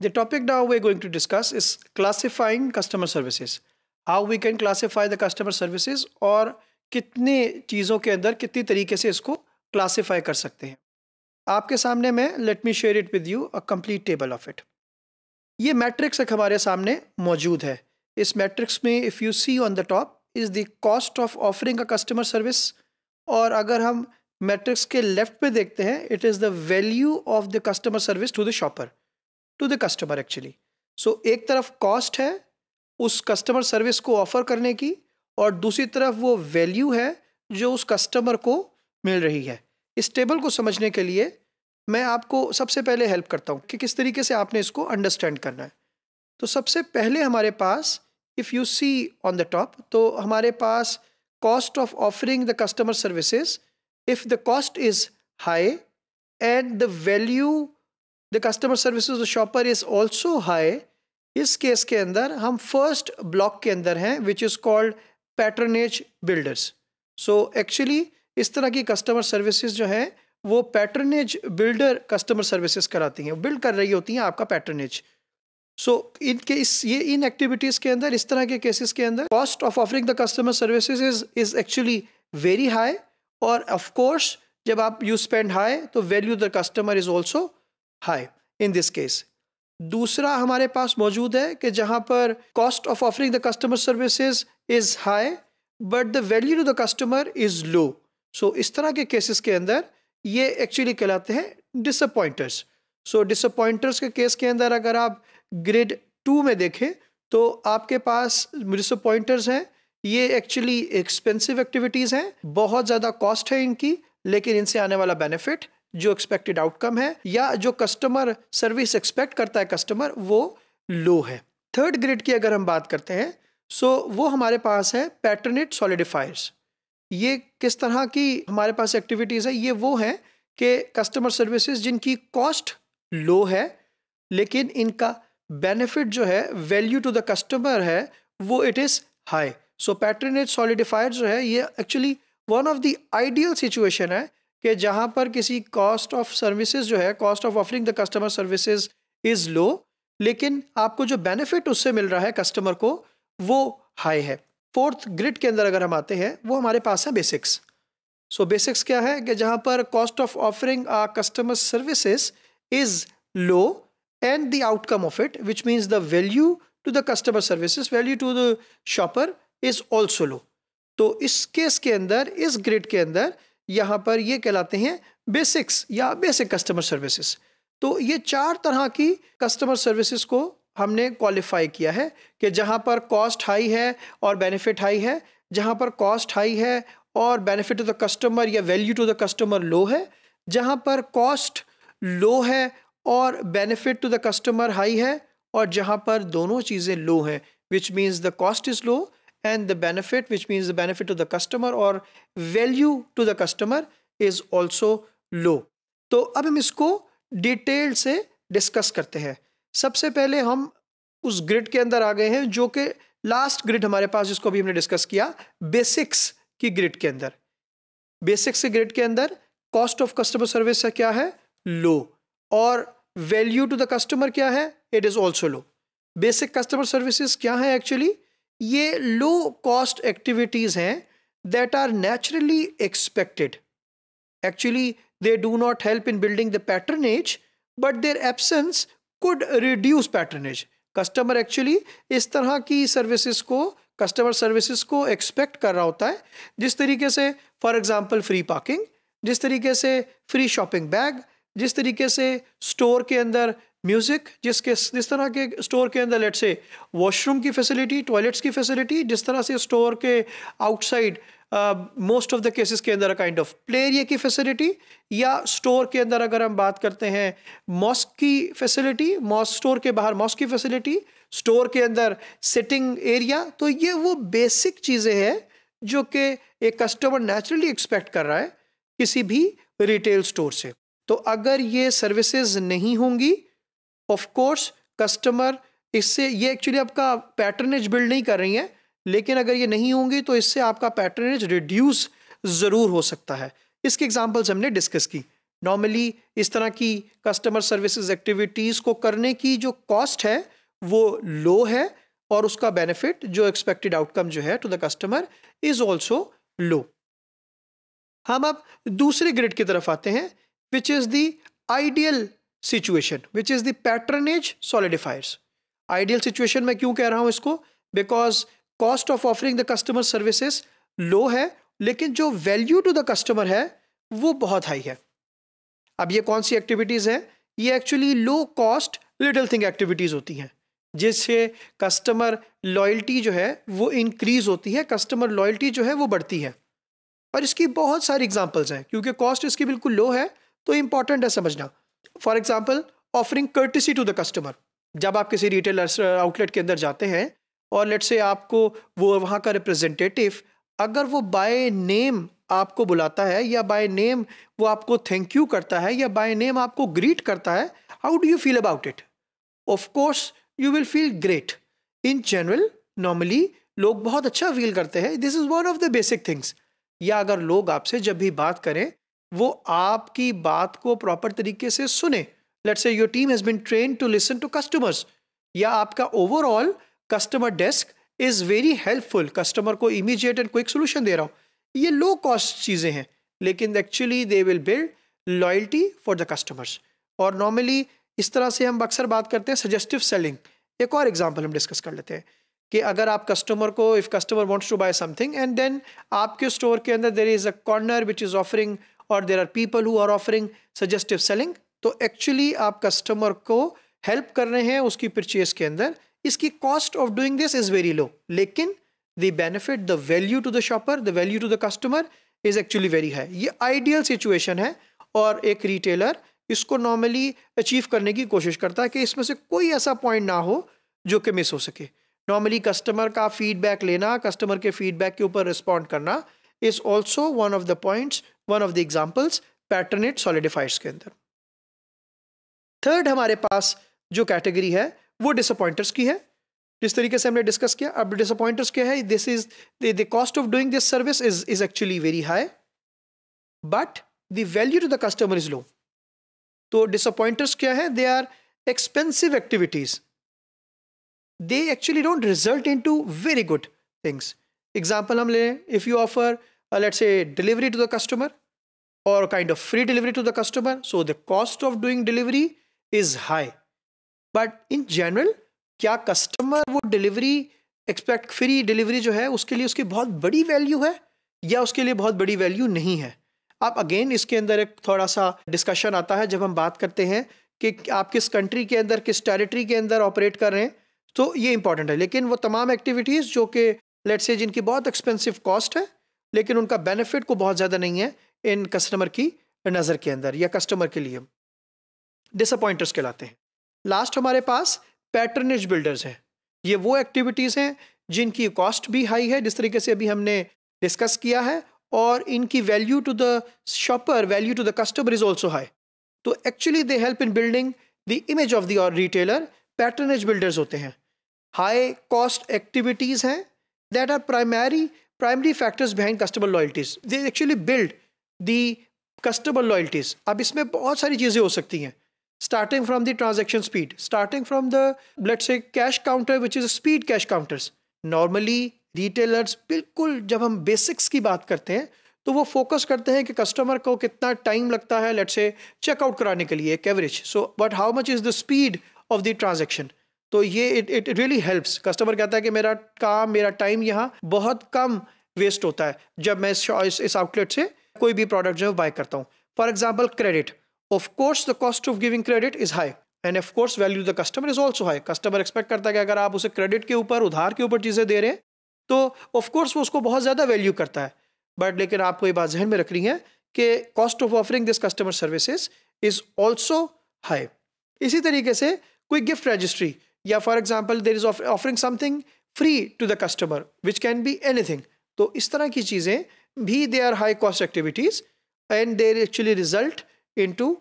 The topic now we're going to discuss is classifying customer services. How we can classify the customer services और कितने चीज़ों के अंदर कितनी तरीके से इसको क्लासीफाई कर सकते हैं आपके सामने मैं let me share it with you a complete table of it ये मैट्रिक्स एक हमारे सामने मौजूद है इस मैट्रिक्स में if you see on the top is the cost of offering a customer service और अगर हम मैट्रिक्स के लेफ्ट पे देखते हैं it is the value of the customer service to the shopper to the customer actually so एक तरफ cost है उस कस्टमर सर्विस को ऑफर करने की और दूसरी तरफ वो वैल्यू है जो उस कस्टमर को मिल रही है इस टेबल को समझने के लिए मैं आपको सबसे पहले हेल्प करता हूँ कि किस तरीके से आपने इसको अंडरस्टैंड करना है तो सबसे पहले हमारे पास if you see on the top तो हमारे पास cost of offering the customer services if the cost is high and the value the customer services the shopper is also high इस केस के अंदर हम फर्स्ट ब्लॉक के अंदर हैं which is called patronage builders so actually इस तरह की कस्टमर सर्विसेज जो हैं वो पैटर्नेज बिल्डर कस्टमर सर्विसेज कराती हैं बिल्ड कर रही होती हैं आपका पैटर्नेज सो so, इनके इस ये इन एक्टिविटीज़ के अंदर इस तरह के केसेस के अंदर cost of offering the customer services is is actually very high और ऑफ कोर्स जब आप यू स्पेंड हाई तो value the customer is also high in this case दूसरा हमारे पास मौजूद है कि जहां पर cost of offering the customer services is high but the value to the customer is low so इस तरह के केसेस के अंदर ये एक्चुअली कहलाते हैं डिसअपॉइंटर्स सो डिसअपॉइंटर्स के केस के अंदर अगर आप ग्रेड टू में देखें तो आपके पास डिसअपॉइंटर्स हैं ये एक्चुअली एक्सपेंसिव एक्टिविटीज़ हैं बहुत ज़्यादा कॉस्ट है इनकी लेकिन इनसे आने वाला बेनिफिट जो एक्सपेक्टेड आउटकम है या जो कस्टमर सर्विस एक्सपेक्ट करता है कस्टमर वो लो है थर्ड ग्रेड की अगर हम बात करते हैं सो so, वो हमारे पास है पैटर्नेट सॉलिडिफायर्स ये किस तरह की हमारे पास एक्टिविटीज़ है ये वो हैं कि कस्टमर सर्विसेज जिनकी कॉस्ट लो है लेकिन इनका बेनिफिट जो है वैल्यू टू द कस्टमर है वो it is high so patronage solidifier जो है ये actually one of the ideal situation है कि जहाँ पर किसी कॉस्ट ऑफ सर्विसेज जो है cost of offering the customer services is low लेकिन आपको जो बेनिफिट उससे मिल रहा है कस्टमर को वो हाई है फोर्थ ग्रिड के अंदर अगर हम आते हैं वो हमारे पास है बेसिक्स सो बेसिक्स क्या है कि जहाँ पर cost of offering a customer services is low and the outcome of it which means the value to the customer services value to the shopper is also low तो इस केस के अंदर इस ग्रिड के अंदर यहाँ पर ये कहलाते हैं बेसिक्स या बेसिक कस्टमर सर्विसेज तो ये चार तरह की कस्टमर सर्विसेज को हमने क्वालिफाई किया है कि जहाँ पर कॉस्ट हाई है और बेनिफिट हाई है जहाँ पर कॉस्ट हाई है और बेनिफिट टू द कस्टमर या value to the customer low है जहाँ पर कॉस्ट लो है और benefit to the customer high है और जहाँ पर दोनों चीज़ें लो हैं which means the cost is low and the benefit which means the benefit to the customer और value to the customer is also low तो अब हम इसको डिटेल से डिस्कस करते हैं सबसे पहले हम उस ग्रिड के अंदर आ गए हैं जो कि लास्ट ग्रिड हमारे पास जिसको अभी हमने डिस्कस किया बेसिक्स की ग्रिड के अंदर बेसिक्स के ग्रिड के अंदर कॉस्ट ऑफ कस्टमर सर्विस क्या है लो और वैल्यू टू द कस्टमर क्या है it is also low basic customer services क्या है एक्चुअली ये लो कॉस्ट एक्टिविटीज़ हैं that are naturally expected actually they do not help in building the patronage but their absence could reduce patronage customer actually इस तरह की services को customer services को expect कर रहा होता है जिस तरीके से फॉर एग्जांपल फ्री पार्किंग जिस तरीके से फ्री शॉपिंग बैग जिस तरीके से स्टोर के अंदर म्यूज़िक जिसके जिस तरह के स्टोर के अंदर लेट से वॉशरूम की फैसिलिटी टॉयलेट्स की फैसिलिटी जिस तरह से स्टोर के outside most of the cases के अंदर काइंड ऑफ प्ले एरिया की फैसिलिटी या स्टोर के अंदर अगर हम बात करते हैं मॉस्क की फैसिलिटी मॉस्क स्टोर के बाहर मॉस्क की फैसिलिटी स्टोर के अंदर सिटिंग एरिया तो ये वो बेसिक चीज़ें हैं जो कि एक कस्टमर नेचुरली एक्सपेक्ट कर रहा है किसी भी रिटेल स्टोर से तो अगर ये सर्विसेज नहीं होंगी ऑफ कोर्स कस्टमर इससे ये एक्चुअली आपका पैटर्नेज बिल्ड नहीं कर रही हैं लेकिन अगर ये नहीं होंगी तो इससे आपका पैटर्नेज रिड्यूस ज़रूर हो सकता है इसके एग्जाम्पल्स हमने डिस्कस की नॉर्मली इस तरह की कस्टमर सर्विसेज एक्टिविटीज़ को करने की जो कॉस्ट है वो लो है और उसका बेनिफिट जो एक्सपेक्टेड आउटकम जो है to the customer is also low हम अब दूसरे ग्रिड की तरफ आते हैं which is the ideal situation which is the solidifiers ideal situation मैं क्यों कह रहा हूँ इसको because cost of offering the customer services low है लेकिन जो वैल्यू टू द कस्टमर है वो बहुत हाई है अब ये कौन सी एक्टिविटीज़ हैं ये actually low cost little thing activities होती हैं जिससे कस्टमर लॉयल्टी जो है वो इंक्रीज़ होती है कस्टमर लॉयल्टी जो है वो बढ़ती है और इसकी बहुत सारी एग्जांपल्स हैं क्योंकि कॉस्ट इसकी बिल्कुल लो है तो इम्पॉर्टेंट है समझना for example offering courtesy to the customer जब आप किसी रिटेल आउटलेट के अंदर जाते हैं और लेट से आपको वो वहाँ का रिप्रेजेंटेटिव अगर वो बाय नेम आपको बुलाता है या बाय नेम वो आपको थैंक यू करता है या बाय नेम आपको ग्रीट करता है how do you feel about it of course you will feel great in general normally लोग बहुत अच्छा फील करते हैं this is one of the basic things या अगर लोग आपसे जब भी बात करें वो आपकी बात को प्रॉपर तरीके से सुने let say your team has been train to listen to customers या आपका overall customer desk is very helpful customer को इमीजिएट एंड क्विक सोल्यूशन दे रहा हूँ ये लो कॉस्ट चीज़ें हैं लेकिन actually they will build loyalty for the customers और नॉर्मली इस तरह से हम अक्सर बात करते हैं सजेस्टिव सेलिंग एक और एग्जाम्पल हम डिस्कस कर लेते हैं कि अगर आप कस्टमर को if customer wants to buy something and then आपके स्टोर के अंदर there is a corner which is offering और there are people who are offering suggestive selling तो एक्चुअली आप कस्टमर को हेल्प कर रहे हैं उसकी परचेज के अंदर इसकी cost of doing this is very low लेकिन the benefit the value to the shopper the value to the customer is actually very high ये आइडियल सिचुएशन है और एक रिटेलर इसको नॉर्मली अचीव करने की कोशिश करता है कि इसमें से कोई ऐसा पॉइंट ना हो जो कि मिस हो सके नॉर्मली कस्टमर का फीडबैक लेना कस्टमर के फीडबैक के ऊपर रिस्पॉन्ड करना is also one of the points one of the examples patronage solidifiers के अंदर थर्ड हमारे पास जो कैटेगरी है वो डिसअपॉइंटर्स की है जिस तरीके से हमने डिस्कस किया अब डिसअपॉइंटर्स क्या है this is the cost of doing this service is is actually very high but the value to the customer is low तो डिसअपॉइंटर्स क्या है they are expensive activities they actually don't result in to very good things example हम लें if you offer uh, let's say delivery to the customer or kind of free delivery to the customer so the cost of doing delivery is high but in general क्या customer वो delivery expect free delivery जो है उसके लिए उसकी बहुत बड़ी value है या उसके लिए बहुत बड़ी वैल्यू नहीं है आप अगेन इसके अंदर एक थोड़ा सा डिस्कशन आता है जब हम बात करते हैं कि आप किस कंट्री के अंदर किस टेरिटरी के अंदर ऑपरेट कर रहे हैं तो ये इंपॉर्टेंट है लेकिन वो तमाम एक्टिविटीज़ जो कि लेट्स से जिनकी बहुत एक्सपेंसिव कॉस्ट है लेकिन उनका बेनिफिट को बहुत ज़्यादा नहीं है इन कस्टमर की नज़र के अंदर या कस्टमर के लिए डिसअपॉइंटर्स कहलाते हैं लास्ट हमारे पास पैटर्नेज बिल्डर्स हैं ये वो एक्टिविटीज़ हैं जिनकी कॉस्ट भी हाई है जिस तरीके से अभी हमने डिस्कस किया है और इनकी value to the shopper value to the customer is also high तो actually they help in building the image of the retailer patronage builders होते हैं हाई कॉस्ट एक्टिविटीज़ हैं that are primary primary factors behind customer loyalties. They actually build the customer loyalties. अब इसमें बहुत सारी चीज़ें हो सकती हैं starting from the transaction speed, starting from the, let's say, cash counter, which is a speed cash counters. Normally, retailers बिल्कुल जब हम basics की बात करते हैं तो वो फोकस करते हैं कि कस्टमर को कितना टाइम लगता है लेट्स से चेकआउट कराने के लिए एक average so but how much is the speed of the transaction तो ये it it really helps customer कहता है कि मेरा काम मेरा टाइम यहाँ बहुत कम वेस्ट होता है जब मैं इस इस आउटलेट से कोई भी प्रोडक्ट जो है बाय करता हूँ for example credit of course the cost of giving credit is high and of course value the customer is also high customer expect करता है कि अगर आप उसे क्रेडिट के ऊपर उधार के ऊपर चीज़ें दे रहे हैं तो ऑफ कोर्स वो उसको बहुत ज़्यादा वैल्यू करता है बट लेकिन आपको ये बात जहन में रखनी है कि cost of offering this customer services is also high इसी तरीके से कोई गिफ्ट रजिस्ट्री या for example there is offering something free to the customer which can be anything तो इस तरह की चीज़ें भी they are high cost activities and there actually result in to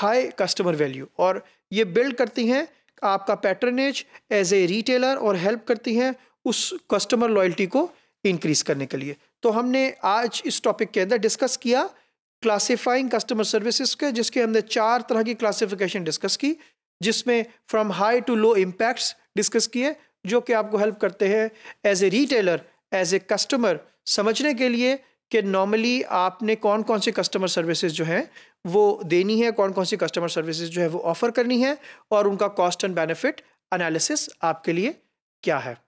high customer value और ये बिल्ड करती हैं आपका पैटर्नेज एज ए रिटेलर और हेल्प करती हैं उस कस्टमर लॉयल्टी को इंक्रीज करने के लिए तो हमने आज इस टॉपिक के अंदर डिस्कस किया क्लासिफाइंग कस्टमर सर्विसेज के जिसके हमने चार तरह की क्लासिफिकेशन डिस्कस की जिसमें from high to low impacts discuss किए जो कि आपको हेल्प करते हैं as a retailer as a customer समझने के लिए कि नॉर्मली आपने कौन कौन से कस्टमर सर्विसेज जो हैं वो देनी है कौन कौन सी कस्टमर सर्विसेज जो है वो ऑफ़र करनी है और उनका कॉस्ट एंड बेनिफिट एनालिसिस आपके लिए क्या है